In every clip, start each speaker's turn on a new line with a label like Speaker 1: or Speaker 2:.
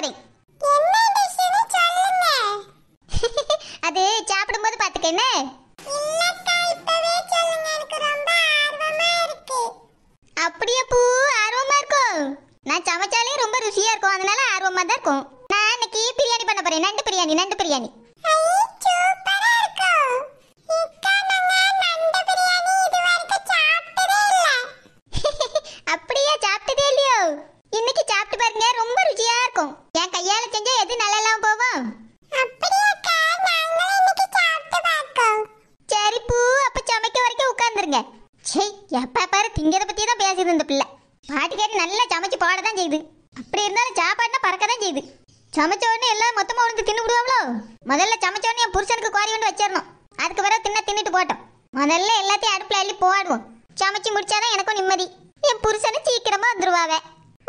Speaker 1: போறேன் அது சாப்பிடும்போது பாத்துக்க என்ன அப்படியே பூ ஆர்வமா இருக்கும் நான் சமைச்சாலே ரொம்ப ருசியா இருக்கும் அதனால ஆர்வமா தான் இருக்கும் நான் இன்னைக்கு பிரியாணி பண்ண போறேன் நண்டு பிரியாணி நண்டு பிரியாணி எப்போ பாரு திங்கிறத பற்றி தான் பேசுது இந்த பிள்ளை பாட்டிக்காரி நல்லா சமைச்சு பாட தான் செய்யுது அப்படி இருந்தாலும் சாப்பாடுனா பறக்க தான் செய்யுது சமைச்ச உடனே எல்லாம் மொத்தமாக உனக்கு தின்னு விடுவாங்களோ முதல்ல சமைச்ச உடனே என் புருஷனுக்கு குவாரி கொண்டு வச்சிடணும் அதுக்கு பிறகு தின்ன தின்னுட்டு போட்டோம் முதல்ல எல்லாத்தையும் அடுப்பில் அள்ளி போடுவோம் சமைச்சு முடிச்சாதான் எனக்கும் நிம்மதி என் புருஷனும் சீக்கிரமாக வந்துருவாங்க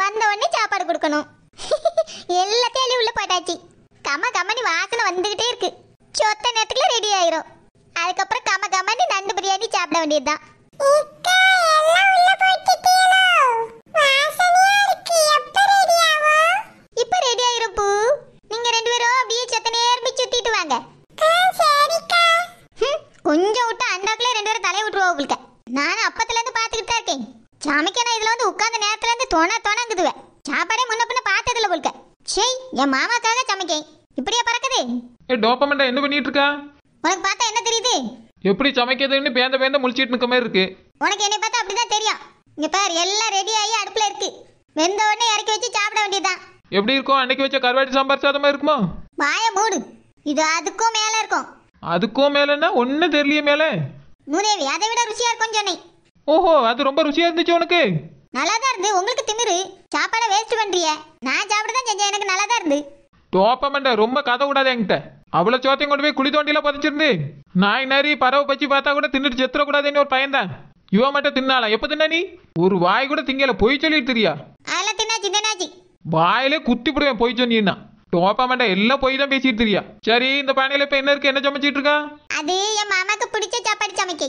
Speaker 1: வந்த உடனே சாப்பாடு கொடுக்கணும் எல்லாத்தையும் அள்ளி உள்ளே போட்டாச்சு கம கம்மனி வாசனை வந்துக்கிட்டே இருக்கு சொத்த நேரத்துக்குள்ள ரெடி ஆயிரும் அதுக்கப்புறம் கம கம்மனி நண்டு பிரியாணி சாப்பிட வேண்டியதுதான் கொஞ்சம் விட்டு அண்டாக்குல ரெண்டு பேரும் தலையை விட்டுருவா உங்களுக்கு நான் அப்பத்துல இருந்து தான் இருக்கேன் சாமிக்கு நான் இதுல வந்து உட்கார்ந்த நேரத்துல தோணா தோணாங்குதுவேன் சாப்பாடே முன்ன பின்ன பார்த்ததில்ல உங்களுக்கு சே என் மாமாக்காக சமைக்கேன் இப்படியா பறக்குது ஏ டோபமெண்டா என்ன பண்ணிட்டு இருக்க உனக்கு பார்த்தா என்ன தெரியுது எப்படி சமைக்கிறதுன்னு
Speaker 2: பேந்த பேந்த முழிச்சிட்டு நிற்க மாதிரி இருக்கு
Speaker 1: உனக்கு என்னை பார்த்தா அப்படிதான் தெரியும் இங்க பாரு எல்லாம் ரெடி ஆகி அடுப்புல இருக்கு வெந்த உடனே இறக்கி வச்சு சாப்பிட வேண்டியதுதான்
Speaker 2: எப்படி இருக்கும் அன்னைக்கு வச்ச கருவாட்டு சாம்பார் சாதமா இருக்குமா
Speaker 1: வாய மூடு இது அதுக்கும் மேல இருக்கும்
Speaker 2: அதுக்கும் மேலன்னா ஒண்ணு தெரியல மேல
Speaker 1: மூதேவி அதை விட ருசியா இருக்கும் சொன்னேன்
Speaker 2: ஓஹோ அது ரொம்ப ருசியா இருந்துச்சு உனக்கு
Speaker 1: நல்லா தான் இருந்து உங்களுக்கு திமிரு சாப்பாட வேஸ்ட் பண்றிய நான் சாப்பிட தான் செஞ்சேன் எனக்கு நல்லா தான் இருந்து
Speaker 2: தோப்பமண்ட ரொம்ப கதை விடாத என்கிட்ட அவ்வளோ சோத்தையும் கொண்டு போய் குழி தோண்டியில் புதைச்சிருந்து நான் என்னாரி பறவை பச்சி பார்த்தா கூட தின்னுட்டு கூடாதுன்னு ஒரு பயன்தான் இவன் மட்டும் தின்னாலாம் எப்போ தின்னா நீ ஒரு வாய் கூட திங்கல பொய் சொல்லிட்டு தெரியா அதெல்லாம் வாயிலே குத்தி போடுவேன் பொய் சொன்னீங்கன்னா டோப்பா மாட்டா எல்லாம் பொய் தான் பேசிட்டு தெரியா சரி இந்த பானையில இப்ப என்ன இருக்கு என்ன சமைச்சிட்டு இருக்கா
Speaker 1: அது என் மாமாக்கு பிடிச்ச சாப்பாடு சமைக்க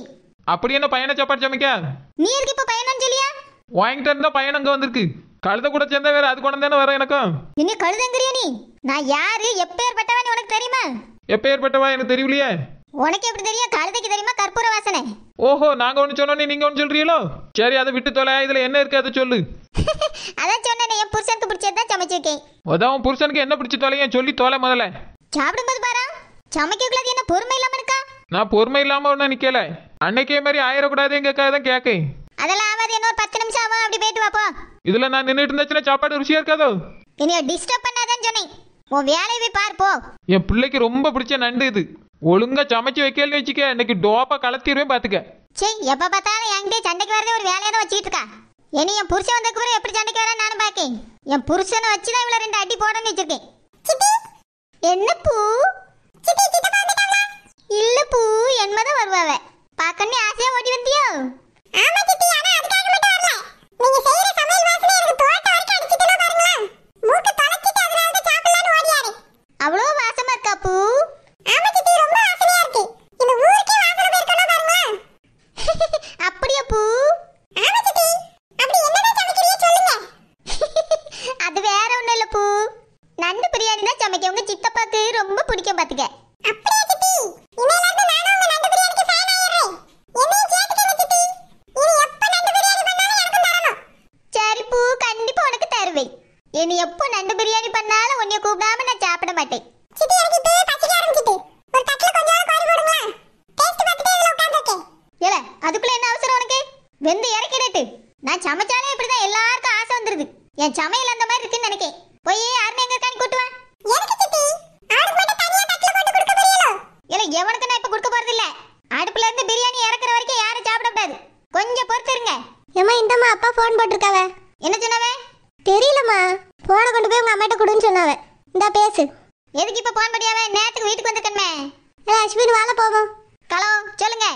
Speaker 2: அப்படி என்ன பையனை சாப்பாடு சமைக்க
Speaker 1: நீ இருக்கு இப்ப பயணம் சொல்லியா
Speaker 2: வாங்கிட்டு இருந்தா பயணம் அங்க வந்திருக்கு கழுத கூட சேர்ந்தா வேற அது கொண்டு தானே வர எனக்கும்
Speaker 1: என்ன கழுதங்கிறியா நீ நான் யாரு எப்பேற்பட்டவன் உனக்கு தெரியுமா
Speaker 2: எப்பேற்பட்டவா எனக்கு தெரியலையே
Speaker 1: உனக்கு எப்படி தெரியும் கழுதைக்கு தெரியுமா கற்பூர வாசனை
Speaker 2: ஓஹோ நாங்க ஒண்ணு சொன்னோம் நீங்க ஒண்ணு சொல்றீங்களோ சரி அதை விட்டு தொலை இதுல என்ன இருக்கு அதை சொல்லு
Speaker 1: அதான் சொன்னேன் என் புருஷனுக்கு பிடிச்சதான் சமைச்சு வைக்கேன்
Speaker 2: உன் புருஷனுக்கு என்ன பிடிச்ச தொலைங்க சொல்லி தொலை முதல்ல
Speaker 1: சாப்பிடும்போது பாரா சமைக்கக்குள்ளது என்ன பொறுமை இல்லாம இருக்கா
Speaker 2: நான் பொறுமை இல்லாம ஒண்ணு நிக்கல அன்னைக்கே மாதிரி ஆயிரக்கூடாது எங்க தான் கேக்கு
Speaker 1: அதெல்லாம் ஆகாது இன்னொரு பத்து நிமிஷம் ஆகும் அப்படி போயிட்டு வாப்போ
Speaker 2: இதுல நான் நின்றுட்டு இருந்துச்சுன்னா சாப்பாடு ருசியா இருக்காதோ
Speaker 1: என்னைய டிஸ்டர்ப் பண்ணாதான் சொன்னேன் உன் வேலையை போய் பார் போ
Speaker 2: என் பிள்ளைக்கு ரொம்ப பிடிச்ச நண்டு இது ஒழுங்கா சமைச்சு வைக்கலன்னு வச்சுக்க இன்னைக்கு டோப்பா கலத்திடுவேன் பாத்துக்க
Speaker 1: சே எப்ப பார்த்தாலும் என்கிட்ட சண்டைக்கு வரதே ஒரு வேலையா தான் வச்சுக்கிட்டு இருக்கா இனி என் புருஷன் வந்ததுக்கு அப்புறம் எப்படி சண்டைக்கு வரேன் நானும் பாக்கேன் என் புருஷனை வச்சு தான் இவ்வளவு ரெண்டு அடி போடணும்னு வச்சிருக்கேன் என்ன பூ இல்ல பூ என்னதான் வருவாவே பாக்கன்னு ஆசையா ஓடி வந்தியோ ஆமா சித்தி ஆனா அதுக்காக மட்டும் வரல நீங்க இனி எப்போ நண்டு பிரியாணி பண்ணாலும் உன்னை கூப்பிடாம நான் சாப்பிட மாட்டேன் சிட்டி அதுக்குள்ள என்ன அவசரம் உனக்கு வெந்து இறக்கிடட்டு நான் சமைச்சாலே இப்படிதான் எல்லாருக்கும் ஆசை வந்துருது என் சமையல் அந்த மாதிரி இருக்குன்னு நினைக்கேன் போய் யாருன்னு எங்க இருக்கான்னு கூட்டுவா இல்ல எவனுக்கு நான் இப்ப கொடுக்க போறது இல்ல அடுப்புல இருந்து பிரியாணி இறக்குற வரைக்கும் யாரும் கூடாது கொஞ்சம் பொறுத்து இருங்க ஏமா இந்தம்மா அப்பா ஃபோன் போட்டிருக்காவ என்ன சொன்னவ தெரியலம்மா போனை கொண்டு போய் உங்க கிட்ட கொடுன்னு சொன்னாவ இந்தா பேசு எதுக்கு இப்ப போன் பண்ணியாவ நேத்துக்கு வீட்டுக்கு வந்திருக்கேன்மே ஏ அஸ்வின் வாங்க போவோம் கலோ சொல்லுங்க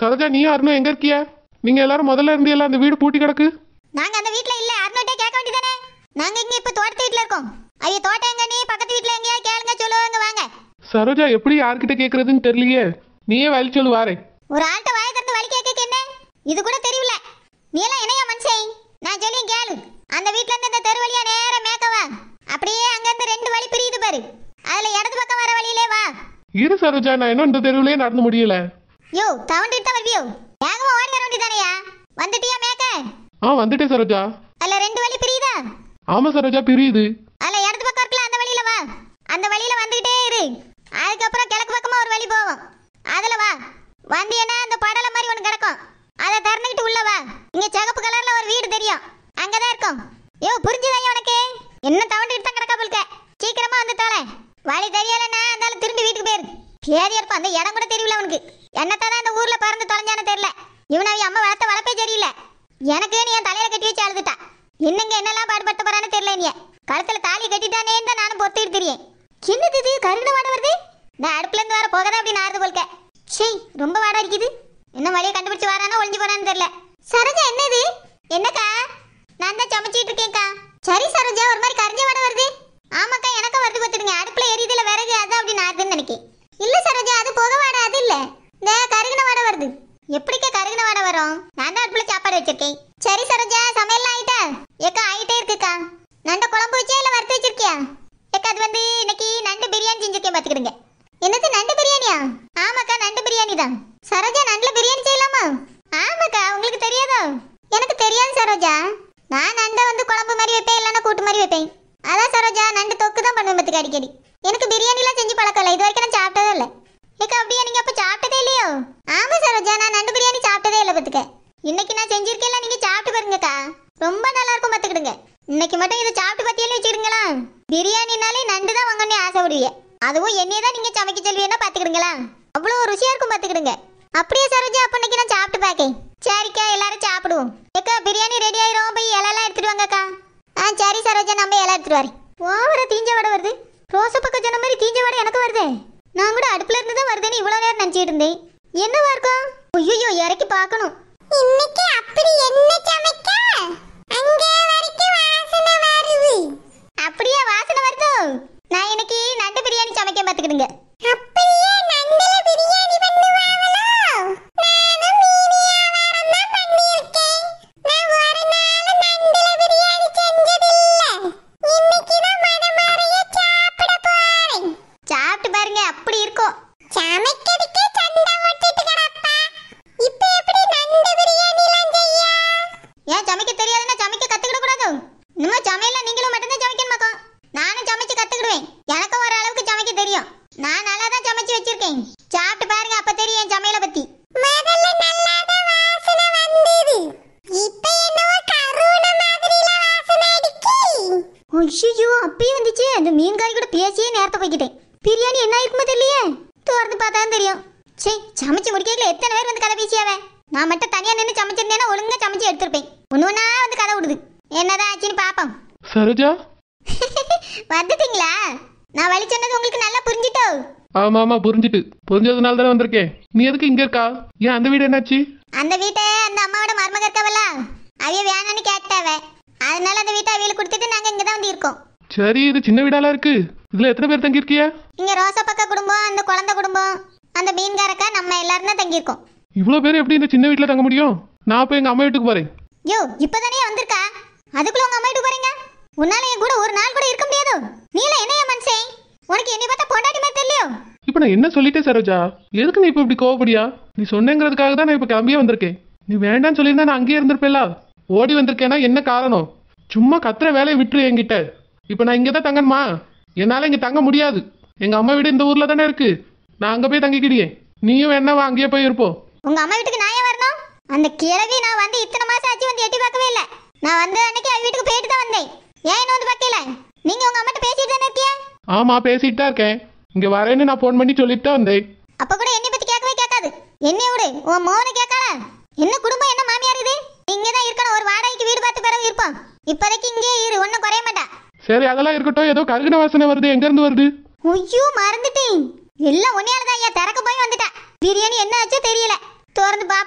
Speaker 3: சரோஜா நீ அருணும் எங்க இருக்கியா நீங்க எல்லாரும் முதல்ல எல்லாம் அந்த வீடு பூட்டி கிடக்கு
Speaker 1: நாங்க அந்த வீட்ல இல்ல அருணோட்டே கேட்க வேண்டியதானே நாங்க இங்க இப்ப தோட்டத்து வீட்ல இருக்கோம் ஐயோ தோட்டம் எங்க நீ பக்கத்து வீட்ல
Speaker 3: சரோஜா எப்படி யார்கிட்ட கேக்குறதுன்னு தெரியலையே நீயே வழி சொல்லுவாரே
Speaker 1: ஒரு ஆள்கிட்ட வாய திறந்து வழி கேட்க என்ன இது கூட தெரியல நீ எல்லாம் என்னையா மனுஷன் நான் சொல்லி கேளு அந்த வீட்ல இருந்து இந்த தெரு வழியா நேரா மேக்கவா அப்படியே அங்க இருந்து ரெண்டு வழி பிரியுது பாரு அதுல இடது பக்கம் வர வழியிலே வா
Speaker 3: இரு சரோஜா நான் இன்னும் இந்த தெருவிலே நடந்து முடியல
Speaker 1: யோ தவண்டிட்டு தான் வருவியோ வேகமா ஓடி வர வேண்டியதானயா வந்துட்டியா மேக்க
Speaker 3: ஆ வந்துட்டே சரோஜா
Speaker 1: அதுல ரெண்டு வழி பிரியுதா
Speaker 3: ஆமா சரோஜா பிரியுது
Speaker 1: அதுல இடது பக்கம் இருக்கல அந்த வழியில வா அந்த வழியில வந்துட்டே இரு அதுக்கப்புறம் கிழக்கு பக்கமாக ஒரு வழி போவோம் அதில் வா வந்து என்ன அந்த படல மாதிரி ஒன்று கிடக்கும் அதை திறந்துக்கிட்டு உள்ள வா இங்கே சிகப்பு கலரில் ஒரு வீடு தெரியும் அங்கே தான் இருக்கும் ஏய் புரிஞ்சுதாங்க உனக்கு என்ன தவண்டுக்கிட்டு தான் கிடக்கா போல்க சீக்கிரமாக வந்து தோலை வழி தெரியலைன்னா இருந்தாலும் திரும்பி வீட்டுக்கு போயிரு பேதி இருப்போம் அந்த இடம் கூட தெரியல அவனுக்கு என்னத்தான் அந்த ஊரில் பறந்து தொலைஞ்சானு தெரியல இவனை அம்மா வளர்த்த வளர்ப்பே தெரியல எனக்கு நீ என் தலையில் கட்டி வச்சு அழுதுட்டா இன்னங்க என்னெல்லாம் பாடுபட்டு போறான்னு தெரியல நீ கழுத்தில் தாலி கட்டிட்டானே தான் நானும் பொத்திட்டு தெரியேன் என்னது இது கருகின வாட வருது நான் அடுப்புல இருந்து வர போக தான் அப்படி நார்து போல்க ஷே ரொம்ப வாட அடிக்குது என்ன வழியை கண்டுபிடிச்சு வரானா ஒளிஞ்சு போறான்னு தெரியல சரோஜா என்னது என்னக்கா நான் தான் சமைச்சிட்டு இருக்கேன்க்கா சரி சரோஜா ஒரு மாதிரி கரிஞ்ச வாட வருது ஆமாக்கா எனக்கும் வருது பார்த்துடுங்க அடுப்புல எரியுதுல விறகு அதான் அப்படி நார்துன்னு நினைக்கிறேன் சரோஜா நான் நண்டை வந்து குழம்பு மாதிரி வைப்பேன் இல்லைன்னா கூட்டு மாதிரி வைப்பேன் அதான் சரோஜா நண்டு தொக்கு தான் பண்ணுவேன் பத்துக்கு அடிக்கடி எனக்கு பிரியாணிலாம் செஞ்சு பழக்கம் இல்லை இது வரைக்கும் நான் சாப்பிட்டதே இல்லை ஏக்கா அப்படியே நீங்கள் அப்போ சாப்பிட்டதே இல்லையோ ஆமாம் சரோஜா நான் நண்டு பிரியாணி சாப்பிட்டதே இல்லை பத்துக்க இன்னைக்கு நான் செஞ்சிருக்கேன் நீங்கள் சாப்பிட்டு பாருங்கக்கா ரொம்ப நல்லா இருக்கும் பார்த்துக்கிடுங்க இன்னைக்கு மட்டும் இதை சாப்பிட்டு பத்தியாலே வச்சுக்கிடுங்களா பிரியாணினாலே நண்டு தான் வாங்கணும்னு ஆசைப்படுவீங்க அதுவும் என்னையே தான் நீங்கள் சமைக்க சொல்வீங்கன்னா பாத்துக்கிடுங்களா அவ்வளோ ருசியாக இருக்கும் பார்த்துக்கிடுங்க அப்படியே சரோஜா அப்ப இன்னைக்கு நான் சாப்பிட்டு பார்க்கேன் சரிக்கா எல்லாரும் சாப்பிடுவோம் ஏக்கா பிரியாணி ரெடி ஆயிரும் போய் இலெல்லாம் எடுத்துட்டு வாங்கக்கா ஆ சரி சரோஜா நம்ம இலை எடுத்துட்டு வரேன் ஓவர தீஞ்ச வடை வருது ரோச பக்கம் சொன்ன மாதிரி தீஞ்ச வடை எனக்கு வருதே நான் கூட அடுப்புல இருந்து தான் வருதுன்னு இவ்வளோ நேரம் நினைச்சிட்டு இருந்தேன் என்னவா இருக்கும் ஐயோ இறக்கி பார்க்கணும் இன்னைக்கு அப்படி என்ன சமைக்க அங்கே வரைக்கும் வாசனை வருது அப்படியே வாசனை வருது நான் இன்னைக்கு நண்டு பிரியாணி சமைக்க பார்த்துக்கிடுங்க அப்படியே நான் சமைக்க தெரியாதுன்னா சமைக்க கத்துக்கிட கூடாது நம்ம சமையல நீங்களும் மட்டும்தான் சமைக்கணுமாக்கா நானும் சமைச்சு கத்துக்கிடுவேன் எனக்கும் ஒரு அளவுக்கு சமைக்க தெரியும் நான் நல்லா தான் சமைச்சு வச்சிருக்கேன் சாப்பிட்டு பாருங்க அப்ப தெரியும் என் சமையல பத்தி முதல்ல நல்லா தான் ஐயோ அப்பயே வந்துச்சு அந்த மீன்காரி கூட பேசியே நேரத்தை போய்க்கிட்டேன் பிரியாணி என்ன இருக்குமோ தெரியலையே திறந்து பார்த்தா தெரியும் சே சமைச்சு முடிக்கல எத்தனை பேர் வந்து கதை பேசியாவே நான் மட்டும் தனியாக நின்று சமைச்சிருந்தேன்னா ஒழுங்கா சமைச்சு எடுத்திருப்பேன் ஒன்று ஒன்றா வந்து கதை விடுது என்னதான் ஆச்சுன்னு பார்ப்போம் சரோஜா வந்துட்டீங்களா நான் வழி சொன்னது உங்களுக்கு நல்லா புரிஞ்சுட்டோ
Speaker 3: ஆமா ஆமா புரிஞ்சுட்டு புரிஞ்சதுனால தானே வந்திருக்கேன் நீ எதுக்கு இங்க இருக்கா ஏன் அந்த வீடு
Speaker 1: என்னாச்சு அந்த வீட்டை அந்த அம்மாவோட மருமக இருக்காவல்ல அவைய வேணான்னு கேட்டாவ அதனால அந்த வீட்டை அவையில கொடுத்துட்டு நாங்க இங்க தான் வந்து இருக்கோம்
Speaker 3: சரி இது சின்ன வீடாலாம் இருக்கு இதுல எத்தனை பேர் தங்கி இருக்கியா
Speaker 1: இங்க ரோசா பக்க குடும்பம் அந்த குழந்தை குடும்பம் அந்த மீன்காரக்கா நம்ம எல்லாரும் தங்கியிருக்கோம்
Speaker 3: இவ்வளவு பேர் எப்படி இந்த சின்ன வீட்டுல தங்க முடியும் நான் போய் எங்க அம்மா வீட்டுக்கு போறேன்
Speaker 1: யோ இப்பதானே வந்திருக்கா அதுக்குள்ள உங்க அம்மாட்டு போறீங்க உன்னால என் கூட ஒரு நாள் கூட இருக்க முடியாது நீல என்னைய மனசே உனக்கு என்னை பார்த்தா பொண்டாட்டி மாதிரி தெரியலையோ
Speaker 3: இப்போ நான் என்ன சொல்லிட்டேன் சரோஜா எதுக்கு நீ இப்ப இப்படி கோவப்படியா நீ சொன்னேங்கிறதுக்காக தான் நான் இப்போ கிளம்பியே வந்திருக்கேன் நீ வேண்டாம்னு சொல்லியிருந்தா நான் அங்கேயே இருந்திருப்பேலா ஓடி வந்திருக்கேன்னா என்ன காரணம் சும்மா கத்துற வேலையை விட்டுரு என்கிட்ட இப்போ நான் இங்கே தான் தங்கணுமா என்னால் இங்க தங்க முடியாது எங்க அம்மா வீடு இந்த ஊர்ல தானே இருக்கு நான் அங்க போய் தங்கிக்கிடியே நீயும் வேணா அங்கேயே போய் இருப்போம்
Speaker 1: உங்க அம்மா வீட்டுக்கு நான் அந்த கிழவி நான் வந்து இத்தனை மாசம் ஆச்சு வந்து எட்டி பார்க்கவே இல்லை நான் வந்த அன்னைக்கு அவ வீட்டுக்கு போயிட்டு தான் வந்தேன் ஏன் இன்னும் வந்து பார்க்கல நீங்க உங்க அம்மாட்ட பேசிட்டு தானே இருக்கீங்க
Speaker 3: ஆமா பேசிட்டு தான் இருக்கேன் இங்க வரேன்னு நான் போன் பண்ணி சொல்லிட்டு தான் வந்தேன்
Speaker 1: அப்ப கூட என்னை பத்தி கேட்கவே கேட்காது என்னை விடு உன் மோனை கேட்காத என்ன குடும்பம் என்ன மாமியார் இது நீங்க தான் இருக்கணும் ஒரு வாடகைக்கு வீடு பார்த்து பிறகு இருப்போம் இப்போதைக்கு இங்கேயே இரு ஒன்னும் குறைய மாட்டா
Speaker 3: சரி அதெல்லாம் இருக்கட்டும் ஏதோ கருகின வாசனை வருது எங்க இருந்து வருது
Speaker 1: ஐயோ மறந்துட்டேன் எல்லாம் ஒன்னையால ஐயா திறக்க போய் வந்துட்டா பிரியாணி என்ன ஆச்சோ தெரியல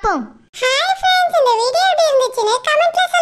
Speaker 1: பார்ப்போம் ஹாய் ஃப்ரெண்ட்ஸ் இந்த வீடியோ எப்படி இருந்துச்சுன்னு கமெண்ட்ல